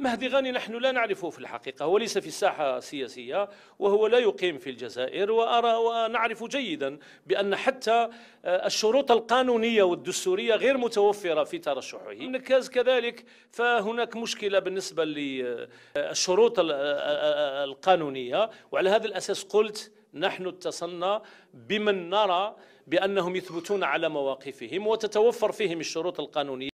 مهدي غاني نحن لا نعرفه في الحقيقة هو ليس في الساحة السياسية وهو لا يقيم في الجزائر وأرى ونعرف جيدا بأن حتى آه، الشروط القانونية والدستورية غير متوفرة في ترشحه النكاز كذلك فهناك مشكلة بالنسبة للشروط آه، آه، القانونية وعلى هذا الأساس قلت نحن اتصلنا بمن نرى بأنهم يثبتون على مواقفهم وتتوفر فيهم الشروط القانونية